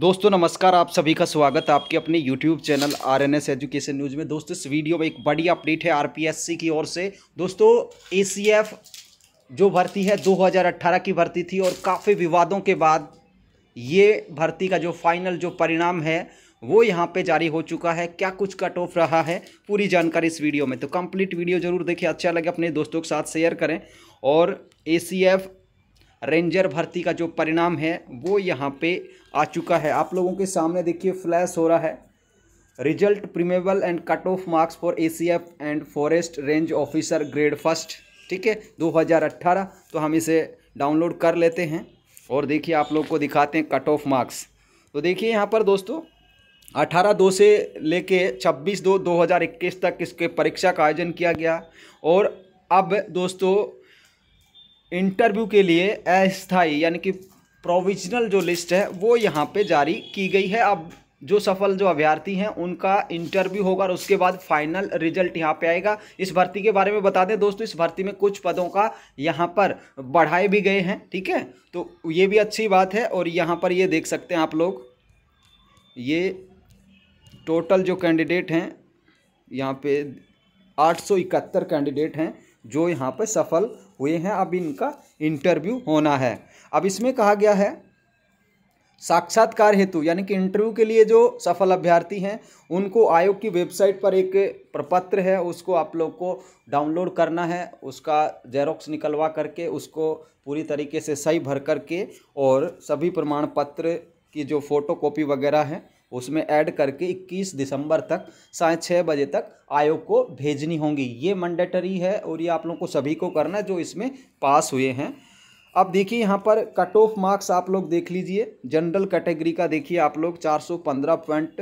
दोस्तों नमस्कार आप सभी का स्वागत है आपके अपने YouTube channel R N S education news में दोस्तों इस वीडियो में एक बड़ी अपडेट है आरपीएससी की ओर से दोस्तों ए जो भर्ती है 2018 की भर्ती थी और काफ़ी विवादों के बाद ये भर्ती का जो फाइनल जो परिणाम है वो यहाँ पे जारी हो चुका है क्या कुछ कट ऑफ रहा है पूरी जानकारी इस वीडियो में तो कंप्लीट वीडियो जरूर देखिए अच्छा लगे अपने दोस्तों के साथ शेयर करें और ए रेंजर भर्ती का जो परिणाम है वो यहाँ पे आ चुका है आप लोगों के सामने देखिए फ्लैश हो रहा है result preamble and cut off marks for A and forest range officer grade first ठीक है 2018 तो हम इसे डाउनलोड कर लेते हैं और देखिए आप लोग को दिखाते हैं कट ऑफ मार्क्स तो देखिए यहाँ पर दोस्तों अठारह दो से लेके छब्बीस दो दो हज़ार इक्कीस तक इसके परीक्षा का आयोजन किया गया और अब दोस्तों इंटरव्यू के लिए अस्थाई यानी कि प्रोविजनल जो लिस्ट है वो यहाँ पे जारी की गई है अब जो सफल जो अभ्यर्थी हैं उनका इंटरव्यू होगा और उसके बाद फाइनल रिजल्ट यहाँ पे आएगा इस भर्ती के बारे में बता दें दोस्तों इस भर्ती में कुछ पदों का यहाँ पर बढ़ाए भी गए हैं ठीक है तो ये भी अच्छी बात है और यहाँ पर ये देख सकते हैं आप लोग ये टोटल जो कैंडिडेट हैं यहाँ पे इकहत्तर कैंडिडेट हैं जो यहाँ पर सफल हुए हैं अब इनका इंटरव्यू होना है अब इसमें कहा गया है साक्षात्कार हेतु यानी कि इंटरव्यू के लिए जो सफल अभ्यर्थी हैं उनको आयोग की वेबसाइट पर एक प्रपत्र है उसको आप लोग को डाउनलोड करना है उसका जेरोक्स निकलवा करके उसको पूरी तरीके से सही भर करके और सभी प्रमाण पत्र की जो फ़ोटो कॉपी वगैरह हैं उसमें ऐड करके 21 दिसंबर तक साय छः बजे तक आयोग को भेजनी होंगी ये मैंडेटरी है और ये आप लोगों को सभी को करना है जो इसमें पास हुए हैं अब देखिए यहाँ पर कट ऑफ मार्क्स आप लोग देख लीजिए जनरल कैटेगरी का देखिए आप लोग चार सौ पंद्रह पॉइंट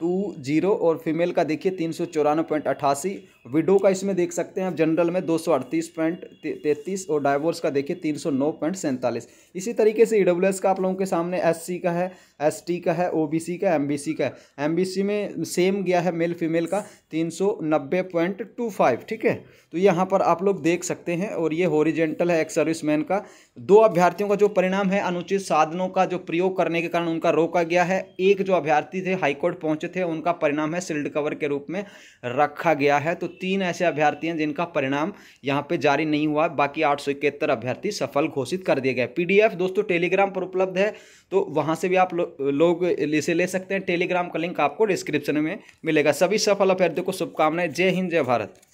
टू जीरो और फीमेल का देखिए तीन सौ चौरानवे पॉइंट अट्ठासी विडो का इसमें देख सकते हैं आप जनरल में दो सौ अड़तीस पॉइंट तैंतीस और डाइवोर्स का देखिए तीन सौ नौ पॉइंट सैंतालीस इसी तरीके से ई e का आप लोगों के सामने एस का है एस का है ओ का एम का है एम में सेम गया है मेल फीमेल का तीन सौ नब्बे पॉइंट टू फाइव ठीक है तो यहाँ पर आप लोग देख सकते हैं और ये होरिजेंटल है एक सर्विस मैन का दो अभ्यर्थियों का जो परिणाम है अनुचित साधनों का जो प्रयोग करने के कारण उनका रोका गया है एक जो अभ्यर्थी थे हाईकोर्ट पहुंचे थे उनका परिणाम है सील्ड कवर के रूप में रखा गया है तो तीन ऐसे अभ्यर्थी हैं जिनका परिणाम यहाँ पे जारी नहीं हुआ बाकी आठ अभ्यर्थी सफल घोषित कर दिए गए पीडीएफ दोस्तों टेलीग्राम पर उपलब्ध है तो वहाँ से भी आप लो, लोग इसे ले सकते हैं टेलीग्राम का लिंक आपको डिस्क्रिप्शन में मिलेगा सभी सफल अभ्यर्थियों को शुभकामनाएं जय हिंद जय भारत